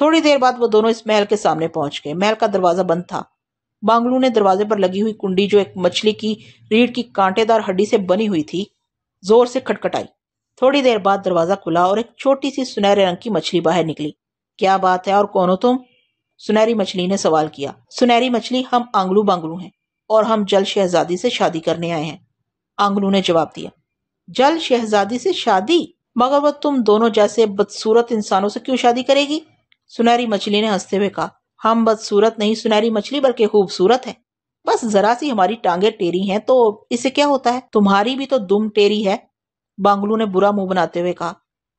थोड़ी देर बाद वो दोनों इस महल के सामने पहुंच गए महल का दरवाजा बंद था बांगलू ने दरवाजे पर लगी हुई कुंडी जो एक मछली की रीढ़ की कांटेदार हड्डी से बनी हुई थी जोर से खटखटाई थोड़ी देर बाद दरवाजा खुला और एक छोटी सी सुनहरे रंग की मछली बाहर निकली क्या बात है और कौन हो तुम सुनहरी मछली ने सवाल किया सुनहरी मछली हम आंगलू बांगलू हैं और हम जल शहजादी से शादी करने आए हैं आंगलू ने जवाब दिया जल शहजादी से शादी मगर वह तुम दोनों जैसे बदसूरत इंसानों से क्यों शादी करेगी सुनहरी मछली ने हंसते हुए कहा हम बस सूरत नहीं सुनहरी मछली बल्कि खूबसूरत है बस जरा सी हमारी टांगे टेरी हैं तो इससे क्या होता है तुम्हारी भी तो दुम टेरी है बांगलू ने बुरा मुंह बनाते हुए कहा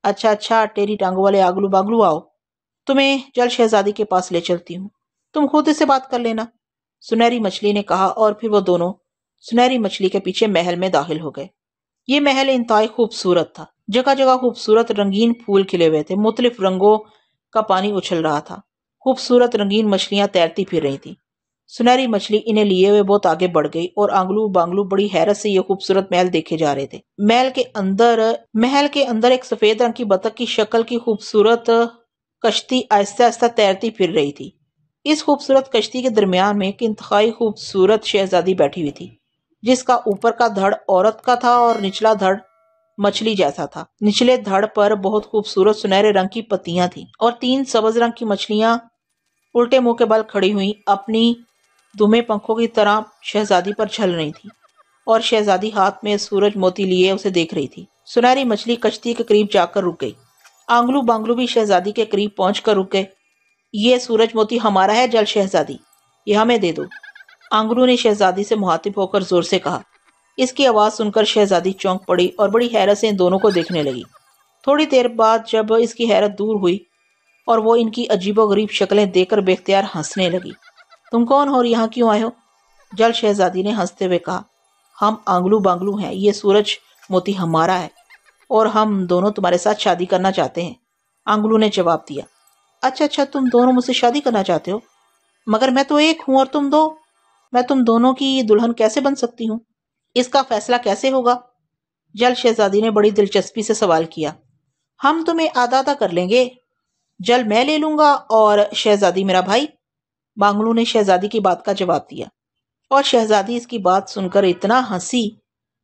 अच्छा अच्छा टेरी टांगों वाले आगलू बांगलू आओ तुम्हें जल शहजादी के पास ले चलती हूँ तुम खुद इसे बात कर लेना सुनहरी मछली ने कहा और फिर वो दोनों सुनहरी मछली के पीछे महल में दाखिल हो गए ये महल इंतहाई खूबसूरत था जगह जगह खूबसूरत रंगीन फूल खिले हुए थे मुख्तलिफ रंगों का पानी उछल रहा था खूबसूरत रंगीन मछलियां तैरती फिर रही थी सुनहरी मछली इन्हें लिए हुए बहुत आगे बढ़ गई और आंगलू बांगलू बड़ी हैरत से ये खूबसूरत महल देखे जा रहे थे महल के अंदर महल के अंदर एक सफेद रंग की बतख की शक्ल की खूबसूरत कश्ती आहिस्ता आहिस्ता तैरती फिर रही थी इस खूबसूरत कश्ती के दरमियान में एक इंतहाई खूबसूरत शहजादी बैठी हुई थी जिसका ऊपर का धड़ औरत का था और निचला धड़ मछली जैसा था निचले धड़ पर बहुत खूबसूरत सुनहरे रंग की पत्तियां थी और तीन सबज रंग की मछलियां उल्टे मुंह के बल खड़ी हुई अपनी दुमे पंखों की तरह शहजादी पर छल रही थी और शहजादी हाथ में सूरज मोती लिए उसे देख रही थी सुनहरी मछली कश्ती के करीब जाकर रुक गई आंगलू बांगलू भी शहजादी के करीब पहुंच कर रुक गए ये सूरज मोती हमारा है जल शहजादी ये हमें दे दो आंगलू ने शहजादी से मुहातिब होकर जोर से कहा इसकी आवाज़ सुनकर शहजादी चौंक पड़ी और बड़ी हैरत से इन दोनों को देखने लगी थोड़ी देर बाद जब इसकी हैरत दूर हुई और वो इनकी अजीबोगरीब शक्लें देकर बेख्तियार हंसने लगी तुम कौन हो और यहाँ क्यों आए हो जल शहजादी ने हंसते हुए कहा हम आंगलू बांगलू हैं ये सूरज मोती हमारा है और हम दोनों तुम्हारे साथ शादी करना चाहते हैं आंगलू ने जवाब दिया अच्छा अच्छा तुम दोनों मुझसे शादी करना चाहते हो मगर मैं तो एक हूँ और तुम दो मैं तुम दोनों की दुल्हन कैसे बन सकती हूँ इसका फैसला कैसे होगा जल शहजादी ने बड़ी दिलचस्पी से सवाल किया हम तुम्हें आदादा कर लेंगे जल मैं ले लूंगा और शहजादी मेरा भाई बांगलू ने शहजादी की बात का जवाब दिया और शहजादी इसकी बात सुनकर इतना हंसी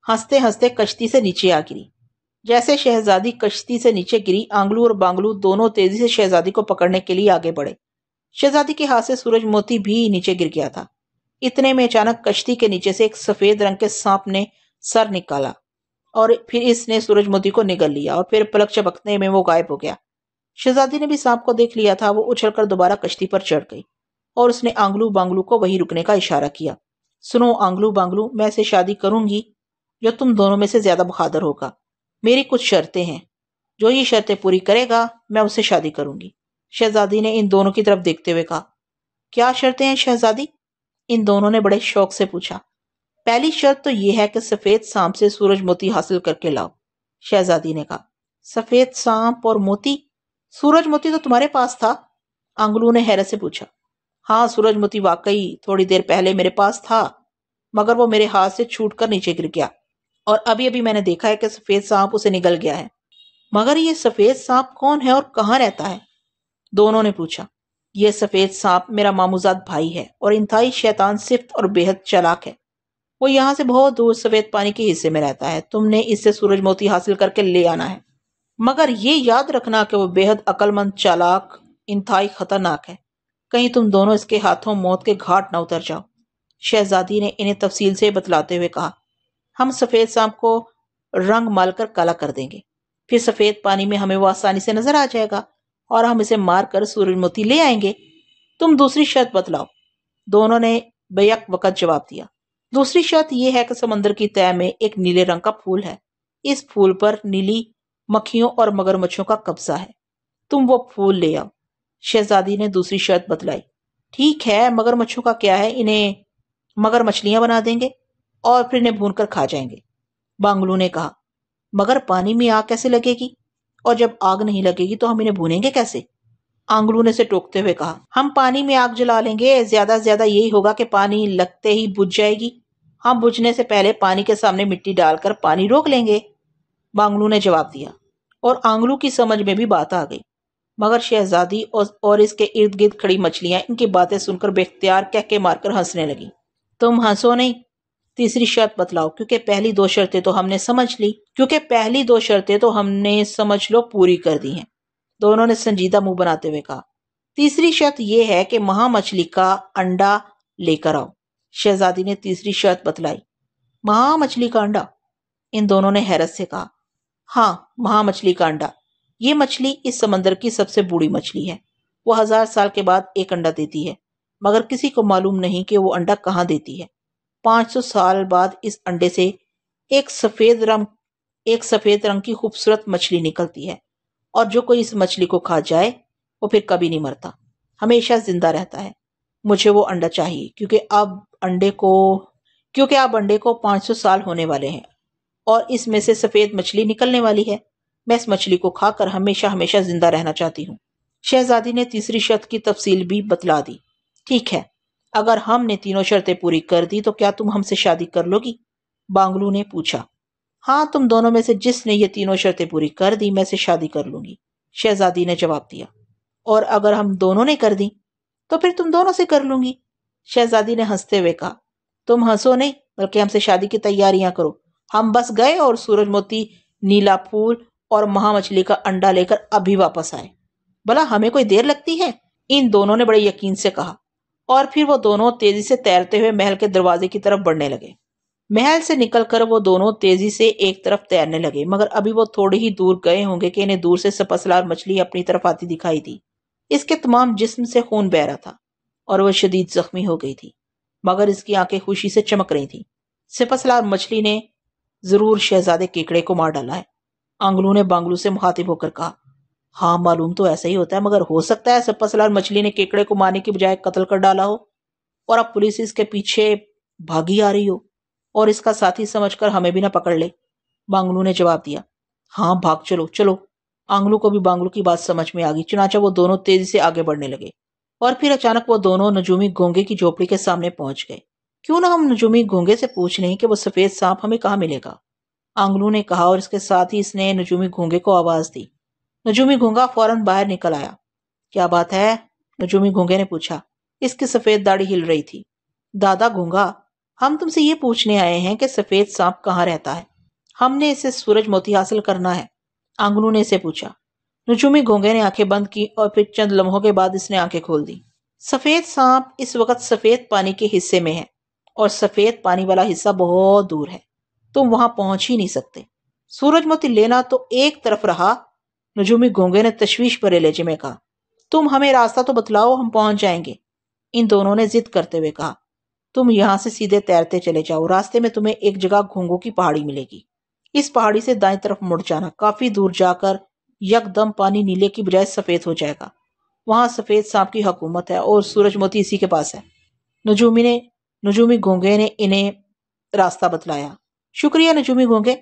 हंसते हंसते कश्ती से नीचे आ गिरी जैसे शहजादी कश्ती से नीचे गिरी आंगलू और बांगलू दोनों तेजी से शहजादी को पकड़ने के लिए आगे बढ़े शहजादी के हाथ से सूरज मोती भी नीचे गिर गया था इतने में अचानक कश्ती के नीचे से एक सफेद रंग के सांप ने सर निकाला और फिर इसने सूरजमुखी को निगल लिया और फिर पलक चपकने में वो गायब हो गया शहजादी ने भी सांप को देख लिया था वो उछलकर दोबारा कश्ती पर चढ़ गई और उसने आंगलू बांगलू को वहीं रुकने का इशारा किया सुनो आंगलू बांगलू मैं इसे शादी करूंगी जो तुम दोनों में से ज्यादा बहादुर होगा मेरी कुछ शर्तें हैं जो ये शर्तें पूरी करेगा मैं उसे शादी करूंगी शहजादी ने इन दोनों की तरफ देखते हुए कहा क्या शर्तें हैं शहजादी इन दोनों ने बड़े शौक से पूछा पहली शर्त तो यह है कि सफेद सांप से सूरज मोती हासिल करके लाओ शहजादी ने कहा सफेद सांप और मोती सूरज मोती तो तुम्हारे पास था आंगलू ने हैरत से पूछा हाँ सूरज मोती वाकई थोड़ी देर पहले मेरे पास था मगर वो मेरे हाथ से छूट कर नीचे गिर गया और अभी अभी मैंने देखा है कि सफेद सांप उसे निगल गया है मगर ये सफेद सांप कौन है और कहाँ रहता है दोनों ने पूछा यह सफ़ेद सांप मेरा मामूजाद भाई है और इंतहाई शैतान सिफ्त और बेहद चलाक है वो यहाँ से बहुत दूर सफ़ेद पानी के हिस्से में रहता है तुमने इससे सूरज मोती हासिल करके ले आना है मगर ये याद रखना कि वो बेहद अकलमंद चालाक इंतहाई ख़तरनाक है कहीं तुम दोनों इसके हाथों मौत के घाट न उतर जाओ शहजादी ने इन्हें तफसील से बतलाते हुए कहा हम सफ़ेद सांप को रंग मालकर कर काला कर देंगे फिर सफ़ेद पानी में हमें वो आसानी से नजर आ जाएगा और हम इसे मारकर सूर्यमोती ले आएंगे तुम दूसरी शर्त बतलाओ दोनों ने बेयक वक़्त जवाब दिया दूसरी शर्त यह है कि समंदर की तय में एक नीले रंग का फूल है इस फूल पर नीली मक्खियों और मगरमच्छों का कब्जा है तुम वो फूल ले आओ शहजादी ने दूसरी शर्त बतलाई ठीक है मगरमच्छों का क्या है इन्हें मगर मछलियां बना देंगे और फिर इन्हें भून कर खा जाएंगे बांगलू ने कहा मगर पानी में आग कैसे लगेगी और जब आग नहीं लगेगी तो हम इन्हें भूनेंगे कैसे ने से टोकते हुए कहा हम पानी में आग जला लेंगे ज्यादा से ज्यादा यही होगा कि पानी लगते ही बुझ जाएगी हम बुझने से पहले पानी के सामने मिट्टी डालकर पानी रोक लेंगे बांगलू ने जवाब दिया और आंगलू की समझ में भी बात आ गई मगर शहजादी और, और इसके इर्द गिर्द खड़ी मछलियां इनकी बातें सुनकर बेख्तियार कहके मारकर हंसने लगी तुम हंसो नहीं तीसरी शर्त बतलाओ क्योंकि पहली दो शर्तें तो हमने समझ ली क्योंकि पहली दो शर्तें तो हमने समझ लो पूरी कर दी हैं दोनों ने संजीदा मुंह बनाते हुए कहा तीसरी शर्त यह है कि महा मछली का अंडा लेकर आओ शहजादी ने तीसरी शर्त बतलाई महा मछली का अंडा इन दोनों ने हैरत से कहा हाँ महा मछली का अंडा ये मछली इस समंदर की सबसे बूढ़ी मछली है वो हजार साल के बाद एक अंडा देती है मगर किसी को मालूम नहीं कि वो अंडा कहाँ देती है 500 साल बाद इस अंडे से एक सफ़ेद रंग एक सफ़ेद रंग की खूबसूरत मछली निकलती है और जो कोई इस मछली को खा जाए वो फिर कभी नहीं मरता हमेशा ज़िंदा रहता है मुझे वो अंडा चाहिए क्योंकि अब अंडे को क्योंकि अब अंडे को 500 साल होने वाले हैं और इसमें से सफ़ेद मछली निकलने वाली है मैं इस मछली को खाकर हमेशा हमेशा ज़िंदा रहना चाहती हूँ शहजादी ने तीसरी शर्त की तफसील भी बतला दी ठीक है अगर हमने तीनों शर्तें पूरी कर दी तो क्या तुम हमसे शादी कर लोगी बांगलू ने पूछा हाँ तुम दोनों में से जिसने ये तीनों शर्तें पूरी कर दी मैं से शादी कर लूंगी शहजादी ने जवाब दिया और अगर हम दोनों ने कर दी तो फिर तुम दोनों से कर लूंगी शहजादी ने हंसते हुए कहा तुम हंसो नहीं बल्कि हमसे शादी की तैयारियां करो हम बस गए और सूरज मोती नीला फूल और महामछली का अंडा लेकर अभी वापस आए भला हमें कोई देर लगती है इन दोनों ने बड़े यकीन से कहा और फिर वो दोनों तेजी से तैरते हुए महल के दरवाजे की तरफ बढ़ने लगे महल से निकलकर वो दोनों तेजी से एक तरफ तैरने लगे मगर अभी वो थोड़ी ही दूर गए होंगे कि इन्हें दूर से सपसलार मछली अपनी तरफ आती दिखाई दी इसके तमाम जिस्म से खून बह रहा था और वह शदीद जख्मी हो गई थी मगर इसकी आंखें खुशी से चमक रही थी सिपसलार मछली ने जरूर शहजादे केकड़े को मार डाला है आंगलू ने बांगलू से मुखातिब होकर कहा हाँ मालूम तो ऐसा ही होता है मगर हो सकता है सप्पासलार मछली ने केकड़े को मारने की बजाय कत्ल कर डाला हो और अब पुलिस इसके पीछे भागी आ रही हो और इसका साथी समझकर हमें भी ना पकड़ ले बांगलू ने जवाब दिया हाँ भाग चलो चलो आंगलू को भी बांगलू की बात समझ में आ गई चुनाचा वो दोनों तेजी से आगे बढ़ने लगे और फिर अचानक वो दोनों नजूमी घोंगे की झोपड़ी के सामने पहुंच गए क्यों ना हम नजूमी घोंगे से पूछ लें कि वो सफेद सांप हमें कहाँ मिलेगा आंगलू ने कहा और इसके साथ ही इसने नजूमी घोंगे को आवाज दी नजूमी घूंगा फौरन बाहर निकल आया क्या बात है नजूमी घूंगे ने पूछा इसकी सफेद दाढ़ी हिल रही थी दादा घूंगा हम तुमसे ये पूछने आए हैं कि सफेद सांप कहाँ रहता है हमने इसे सूरज मोती हासिल करना है आंगनू ने इसे पूछा नजूमी घोंगे ने आंखें बंद की और फिर चंद लम्हों के बाद इसने आंखें खोल दी सफेद सांप इस वक्त सफेद पानी के हिस्से में है और सफेद पानी वाला हिस्सा बहुत दूर है तुम वहां पहुंच ही नहीं सकते मोती लेना तो एक तरफ रहा नजूमी गोंगे ने तशवीश भरे लहजे में कहा तुम हमें रास्ता तो बतलाओ हम पहुंच जाएंगे इन दोनों ने जिद करते हुए कहा तुम यहां से सीधे तैरते चले जाओ रास्ते में तुम्हें एक जगह घोंगो की पहाड़ी मिलेगी इस पहाड़ी से दाएं तरफ मुड़ जाना काफी दूर जाकर यकदम पानी नीले की बजाय सफेद हो जाएगा वहां सफेद सांप की हकूमत है और सूरज मोती इसी के पास है नजूमी ने नजूमी घोंगे ने इन्हें रास्ता बतलाया शुक्रिया नजूमी घोंगे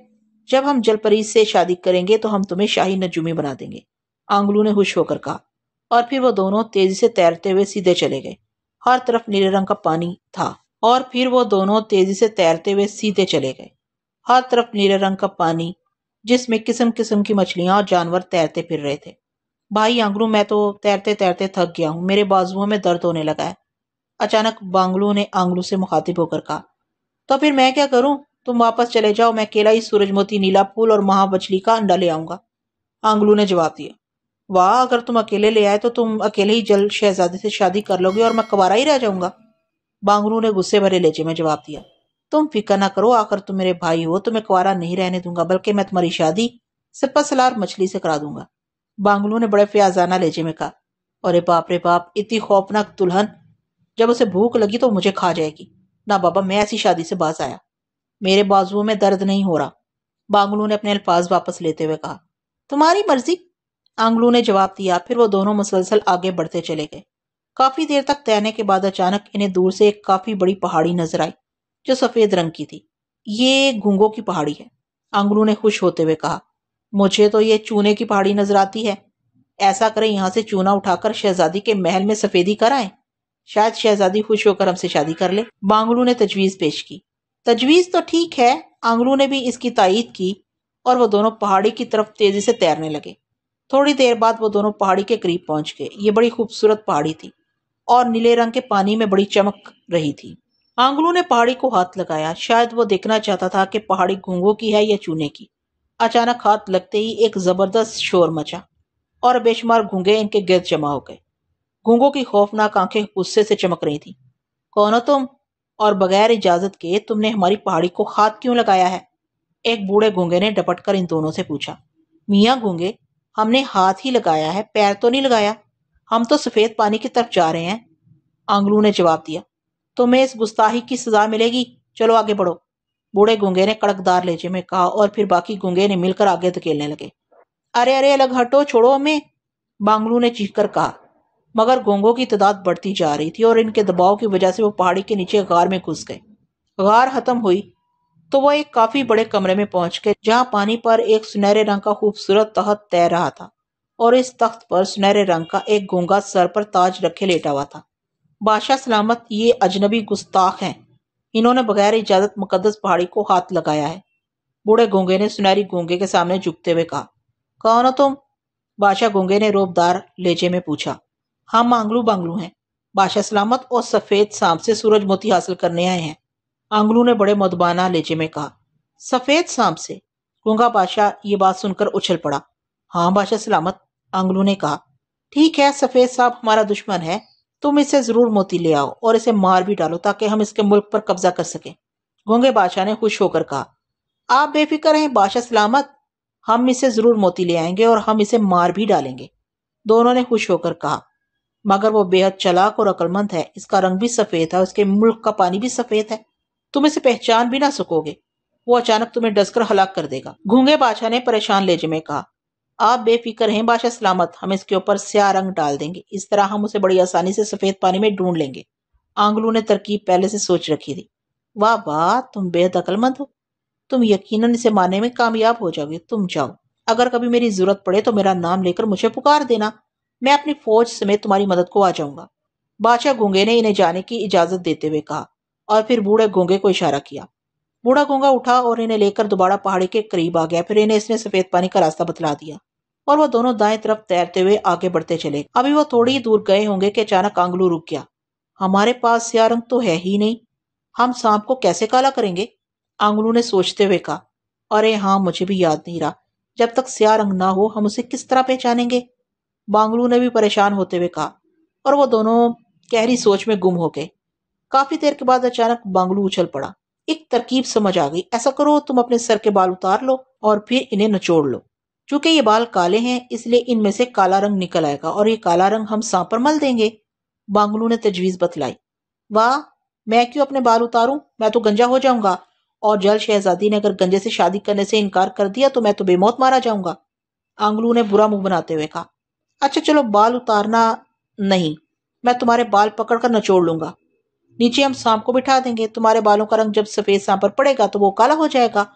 जब हम जलपरी से शादी करेंगे तो हम तुम्हें शाही नजूमी बना देंगे आंगलू ने खुश होकर कहा और फिर वो दोनों तेजी से तैरते हुए सीधे चले गए हर तरफ नीले रंग का पानी था और फिर वो दोनों तेजी से तैरते हुए सीधे चले गए हर तरफ नीले रंग का पानी जिसमें किस्म किस्म की मछलियां और जानवर तैरते फिर रहे थे भाई आंगलू मैं तो तैरते तैरते थक गया हूँ मेरे बाजुओं में दर्द होने लगा है अचानक बांगलू ने आंगलू से मुखातिब होकर कहा तो फिर मैं क्या करूं तुम वापस चले जाओ मैं अकेला ही सूरजमोती नीला फूल और महामछली का अंडा ले आऊंगा आंगलू ने जवाब दिया वाह अगर तुम अकेले ले आए तो तुम अकेले ही जल्द शहजादे से शादी कर लोगे और मैं कबारा ही रह जाऊंगा बांगलू ने गुस्से भरे लेजे में जवाब दिया तुम फिक्र ना करो आकर तुम मेरे भाई हो तो मैं कुआरा नहीं रहने दूंगा बल्कि मैं तुम्हारी शादी सप्पा सलार मछली से करा दूंगा बांगलू ने बड़े फ्याजाना लेजे में कहा अरे बाप रे बाप इतनी खौफनाक दुल्हन जब उसे भूख लगी तो मुझे खा जाएगी ना बाबा मैं ऐसी शादी से बाज आया मेरे बाजुओं में दर्द नहीं हो रहा बांगलू ने अपने अल्फाज वापस लेते हुए कहा तुम्हारी मर्जी आंगलू ने जवाब दिया फिर वो दोनों मुसलसल आगे बढ़ते चले गए काफी देर तक तैरने के बाद अचानक इन्हें दूर से एक काफी बड़ी पहाड़ी नजर आई जो सफेद रंग की थी ये घुंगों की पहाड़ी है आंगलू ने खुश होते हुए कहा मुझे तो ये चूने की पहाड़ी नजर आती है ऐसा करें यहाँ से चूना उठाकर शहजादी के महल में सफेदी कराएं शायद शहजादी खुश होकर हमसे शादी कर ले बांगलू ने तजवीज पेश की तजवीज़ तो ठीक है आंगलू ने भी इसकी तइद की और वो दोनों पहाड़ी की तरफ तेज़ी से तैरने लगे थोड़ी देर बाद वो दोनों पहाड़ी के करीब पहुंच गए ये बड़ी खूबसूरत पहाड़ी थी और नीले रंग के पानी में बड़ी चमक रही थी आंगलू ने पहाड़ी को हाथ लगाया शायद वो देखना चाहता था कि पहाड़ी घूंगो की है या चूने की अचानक हाथ लगते ही एक ज़बरदस्त शोर मचा और बेशुमार घूंगे इनके गिर जमा हो गए घूंगो की खौफनाक आंखें गुस्से से चमक रही थी कौन हो तुम और बगैर इजाजत के तुमने हमारी पहाड़ी को हाथ क्यों लगाया है एक बूढ़े गूंगे ने डपट कर इन दोनों से पूछा मियाँ गूंगे हमने हाथ ही लगाया है पैर तो नहीं लगाया हम तो सफेद पानी की तरफ जा रहे हैं आंगलू ने जवाब दिया तुम्हें इस गुस्ताही की सजा मिलेगी चलो आगे बढ़ो बूढ़े गूंगे ने कड़कदार लेजे में कहा और फिर बाकी गूंगे ने मिलकर आगे धकेलने लगे अरे अरे अलग हटो छोड़ो हमें बांगलू ने चीख कर कहा मगर गोंगों की तादाद बढ़ती जा रही थी और इनके दबाव की वजह से वो पहाड़ी के नीचे गार में घुस गए गार खत्म हुई तो वह एक काफी बड़े कमरे में पहुंच गए जहां पानी पर एक सुनहरे रंग का खूबसूरत तहत तैर रहा था और इस तख्त पर सुनहरे रंग का एक गोंगा सर पर ताज रखे लेटा हुआ था बादशाह सलामत ये अजनबी गुस्ताख हैं इन्होंने बगैर इजाजत मुकदस पहाड़ी को हाथ लगाया है बूढ़े गोंगे ने सुनहरी गोंगे के सामने झुकते हुए कहा कौन हो तुम बादशाह गोंगे ने रोबदार लेजे में पूछा हम आंगलू बांगलू हैं बादशाह सलामत और सफ़ेद सांप से सूरज मोती हासिल करने आए हैं आंगलू ने बड़े मदबाना लेजे में कहा सफ़ेद सांप से गुंगा बादशाह ये बात सुनकर उछल पड़ा हाँ बादशाह सलामत आंगलू ने कहा ठीक है सफ़ेद सांप हमारा दुश्मन है तुम इसे ज़रूर मोती ले आओ और इसे मार भी डालो ताकि हम इसके मुल्क पर कब्जा कर सकें गुंगे बादशाह ने खुश होकर कहा आप बेफिक्र हैं बादशाह सलामत हम इसे ज़रूर मोती ले आएंगे और हम इसे मार भी डालेंगे दोनों ने खुश होकर कहा मगर वो बेहद चलाक और अक्लमंद है इसका रंग भी सफेद है उसके मुल्क का पानी भी सफेद है तुम इसे पहचान भी ना सकोगे वो अचानक तुम्हें डसकर हलाक कर देगा घूंगे बादशाह ने परेशान लेजे में कहा आप बेफिक्र हैं बादशाह सलामत हम इसके ऊपर स्या रंग डाल देंगे इस तरह हम उसे बड़ी आसानी से सफेद पानी में ढूंढ लेंगे आंगलू ने तरकीब पहले से सोच रखी थी वाह वाह तुम बेहद अक्लमंद हो तुम यकीनन इसे मारने में कामयाब हो जाओगे तुम जाओ अगर कभी मेरी जरूरत पड़े तो मेरा नाम लेकर मुझे पुकार देना मैं अपनी फौज समेत तुम्हारी मदद को आ जाऊंगा बादशाह गूंगे ने इन्हें जाने की इजाजत देते हुए कहा और फिर बूढ़े गूंगे को इशारा किया बूढ़ा गूंगा उठा और इन्हें लेकर दोबारा पहाड़ी के करीब आ गया फिर इन्हें इसने सफेद पानी का रास्ता बतला दिया और वह दोनों दाएं तरफ तैरते हुए आगे बढ़ते चले अभी वह थोड़ी दूर गए होंगे कि अचानक आंगलू रुक गया हमारे पास स्या रंग तो है ही नहीं हम सांप को कैसे काला करेंगे आंगलू ने सोचते हुए कहा अरे हाँ मुझे भी याद नहीं रहा जब तक स्या रंग ना हो हम उसे किस तरह पहचानेंगे बांगलू ने भी परेशान होते हुए कहा और वो दोनों गहरी सोच में गुम हो गए काफी देर के बाद अचानक बांगलू उछल पड़ा एक तरकीब समझ आ गई ऐसा करो तुम अपने सर के बाल उतार लो और फिर इन्हें नचोड़ लो चूंकि ये बाल काले हैं इसलिए इनमें से काला रंग निकल आएगा और ये काला रंग हम सांप पर मल देंगे बांगलू ने तजवीज बतलाई वाह मैं क्यों अपने बाल उतारूं मैं तो गंजा हो जाऊंगा और जल शहजादी ने अगर गंजे से शादी करने से इनकार कर दिया तो मैं तो बेमौत मारा जाऊंगा आंगलू ने बुरा मुंह बनाते हुए कहा अच्छा चलो बाल उतारना नहीं मैं तुम्हारे बाल पकड़ कर नचोड़ लूंगा नीचे हम सांप को बिठा देंगे तुम्हारे बालों का रंग जब सफेद सांप पर पड़ेगा तो वो काला हो जाएगा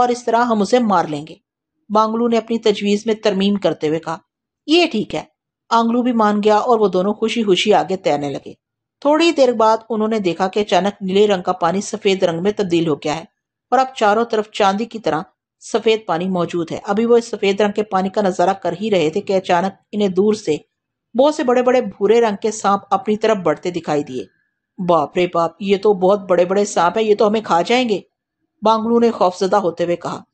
और इस तरह हम उसे मार लेंगे बांगलू ने अपनी तजवीज में तरमीम करते हुए कहा यह ठीक है आंगलू भी मान गया और वो दोनों खुशी खुशी आगे तैरने लगे थोड़ी देर बाद उन्होंने देखा कि अचानक नीले रंग का पानी सफेद रंग में तब्दील हो गया है और अब चारों तरफ चांदी की तरह सफ़ेद पानी मौजूद है अभी वो इस सफ़ेद रंग के पानी का नज़ारा कर ही रहे थे कि अचानक इन्हें दूर से बहुत से बड़े बड़े भूरे रंग के सांप अपनी तरफ बढ़ते दिखाई दिए बाप रे बाप ये तो बहुत बड़े बड़े सांप है ये तो हमें खा जाएंगे बांगलू ने खौफजदा होते हुए कहा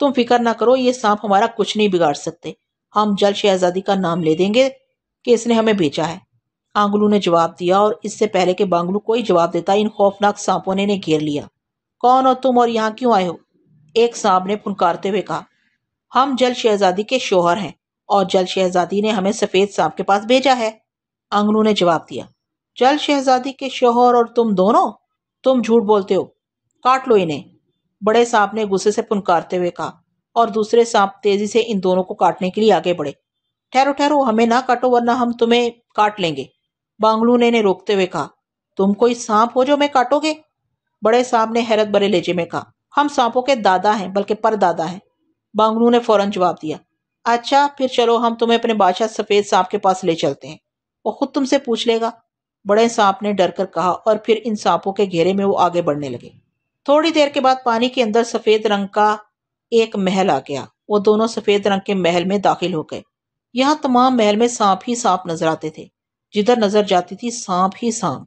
तुम फिक्र ना करो ये सांप हमारा कुछ नहीं बिगाड़ सकते हम जल शहजादी का नाम ले देंगे कि इसने हमें भेजा है आंगलू ने जवाब दिया और इससे पहले के बांगलू कोई जवाब देता इन खौफनाक सांपों ने इन्हें घेर लिया कौन हो तुम और यहाँ क्यों आए हो एक साहब ने पुनकारते हुए कहा हम जल शहजादी के शोहर हैं और जल शहजादी ने हमें सफेद साहब के पास भेजा है अंगनू ने जवाब दिया जल शहजादी के शोहर और तुम दोनों तुम झूठ बोलते हो काट लो इन्हें बड़े सांप ने गुस्से से पुनकारते हुए कहा और दूसरे सांप तेजी से इन दोनों को काटने के लिए आगे बढ़े ठहरो ठहरो हमें ना काटो वरना हम तुम्हें काट लेंगे बांगलू ने इन्हें रोकते हुए कहा तुम कोई सांप हो जो मैं काटोगे बड़े सांप ने हैरत भरे लेजे में कहा हम सांपों के दादा हैं बल्कि परदादा हैं बांगलू ने फौरन जवाब दिया अच्छा फिर चलो हम तुम्हें अपने बादशाह सफ़ेद सांप के पास ले चलते हैं वो खुद तुमसे पूछ लेगा बड़े सांप ने डर कर कहा और फिर इन सांपों के घेरे में वो आगे बढ़ने लगे थोड़ी देर के बाद पानी के अंदर सफ़ेद रंग का एक महल आ गया वो दोनों सफ़ेद रंग के महल में दाखिल हो गए यहाँ तमाम महल में सांप ही सांप नजर आते थे जिधर नजर जाती थी सांप ही सांप